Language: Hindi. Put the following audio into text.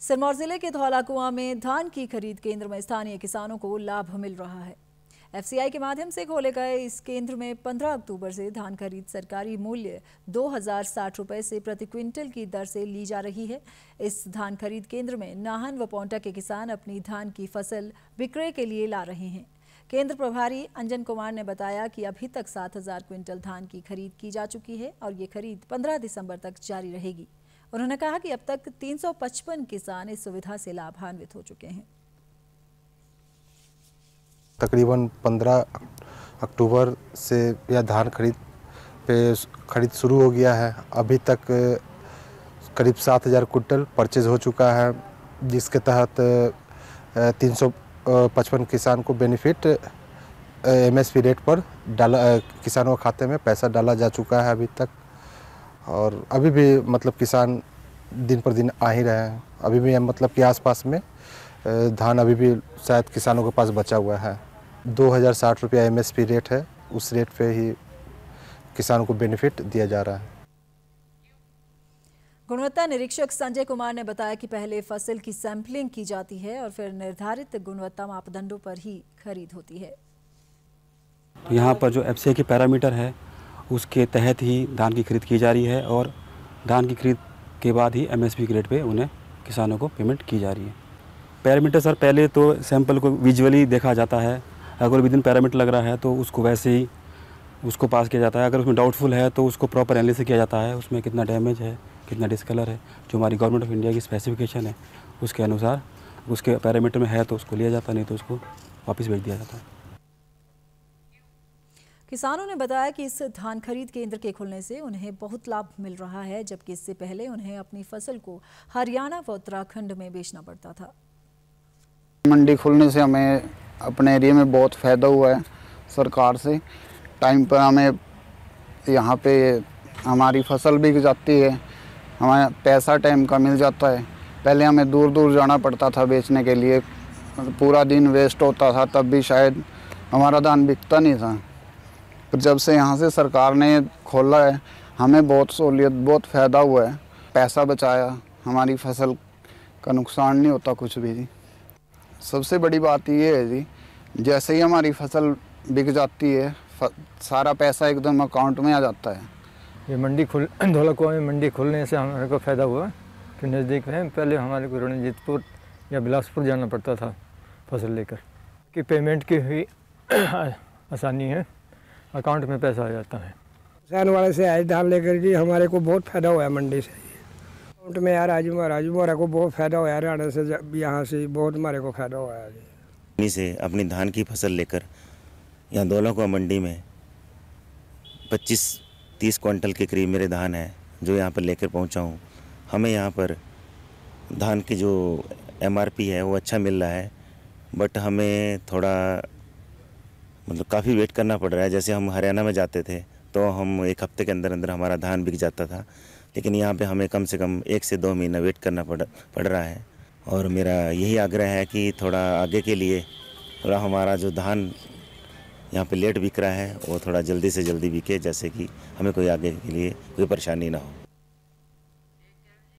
सिरमौर जिले के धौलाकुआ में धान की खरीद केंद्र में स्थानीय किसानों को लाभ मिल रहा है एफसीआई के माध्यम से खोले गए इस केंद्र में 15 अक्टूबर से धान खरीद सरकारी मूल्य दो हजार रुपए से प्रति क्विंटल की दर से ली जा रही है इस धान खरीद केंद्र में नाहन व पौंटा के किसान अपनी धान की फसल विक्रय के लिए ला रहे हैं केंद्र प्रभारी अंजन कुमार ने बताया कि अभी तक 7000 क्विंटल धान की खरीद की जा चुकी है और ये खरीद 15 दिसंबर तक जारी रहेगी उन्होंने कहा कि अब तक 355 किसान इस सुविधा से लाभान्वित हो चुके हैं तकरीबन 15 अक्टूबर से यह धान खरीद पे खरीद शुरू हो गया है अभी तक करीब सात हज़ार कुंटल परचेज हो चुका है जिसके तहत तीन सौ पचपन किसान को बेनिफिट एमएसपी रेट पर डाला किसानों के खाते में पैसा डाला जा चुका है अभी तक और अभी भी मतलब किसान दिन पर दिन आ ही रहे हैं अभी भी मतलब कि आसपास में धान अभी भी शायद किसानों के पास बचा हुआ है दो हज़ार साठ रुपया एम रेट है उस रेट पे ही किसानों को बेनिफिट दिया जा रहा है गुणवत्ता निरीक्षक संजय कुमार ने बताया कि पहले फसल की सैंपलिंग की जाती है और फिर निर्धारित गुणवत्ता मापदंडों पर ही खरीद होती है यहाँ पर जो एफ की पैरामीटर है उसके तहत ही धान की खरीद की जा रही है और धान की खरीद के बाद ही एमएसपी के रेट पे उन्हें किसानों को पेमेंट की जा रही है पैरामीटर सर पहले तो सैंपल को विजुअली देखा जाता है अगर विदिन पैरामीटर लग रहा है तो उसको वैसे ही उसको पास किया जाता है अगर उसमें डाउटफुल है तो उसको प्रॉपर एनालिसिस किया जाता है उसमें कितना डैमेज है कितना डिसकलर है जो हमारी गवर्नमेंट ऑफ इंडिया की स्पेसिफिकेशन है उसके अनुसार उसके पैरामीटर में है तो उसको लिया जाता नहीं तो उसको वापस भेज दिया जाता है किसानों ने बताया कि इस धान खरीद केंद्र के खुलने से उन्हें बहुत लाभ मिल रहा है जबकि इससे पहले उन्हें अपनी फसल को हरियाणा व उत्तराखंड में बेचना पड़ता था मंडी खुलने से हमें अपने एरिया में बहुत फ़ायदा हुआ है सरकार से टाइम पर हमें यहाँ पे हमारी फसल बिक जाती है हमें पैसा टाइम का मिल जाता है पहले हमें दूर दूर जाना पड़ता था बेचने के लिए पूरा दिन वेस्ट होता था तब भी शायद हमारा धान बिकता नहीं था पर जब से यहाँ से सरकार ने खोला है हमें बहुत सहूलियत बहुत फ़ायदा हुआ है पैसा बचाया हमारी फसल का नुकसान नहीं होता कुछ भी जी सबसे बड़ी बात ये है जी जैसे ही हमारी फसल बिक जाती है सारा पैसा एकदम अकाउंट में आ जाता है ये मंडी खुल धोलकुआ में मंडी खुलने से हमारे को फ़ायदा हुआ कि तो नज़दीक में पहले हमारे को रणजीतपुर या बिलासपुर जाना पड़ता था फसल लेकर कि पेमेंट की हुई आसानी है अकाउंट में पैसा आ जाता है किसान वाले से आज धान लेकर जी हमारे को बहुत फ़ायदा हुआ है मंडी से अकाउंट में यार राजू राजू को बहुत फ़ायदा हुआ है से यहाँ से बहुत हमारे को फ़ायदा हुआ है मंडी से अपनी धान की फसल लेकर यहाँ दोनों को मंडी में पच्चीस तीस क्वांटल के करीब मेरे धान है जो यहाँ पर लेकर पहुँचा हूँ हमें यहाँ पर धान की जो एम है वो अच्छा मिल रहा है बट हमें थोड़ा मतलब काफ़ी वेट करना पड़ रहा है जैसे हम हरियाणा में जाते थे तो हम एक हफ्ते के अंदर अंदर हमारा धान बिक जाता था लेकिन यहाँ पे हमें कम से कम एक से दो महीना वेट करना पड़ पड़ रहा है और मेरा यही आग्रह है कि थोड़ा आगे के लिए थोड़ा हमारा जो धान यहाँ पे लेट बिक रहा है वो थोड़ा जल्दी से जल्दी बिके जैसे कि हमें कोई आगे के लिए कोई परेशानी ना हो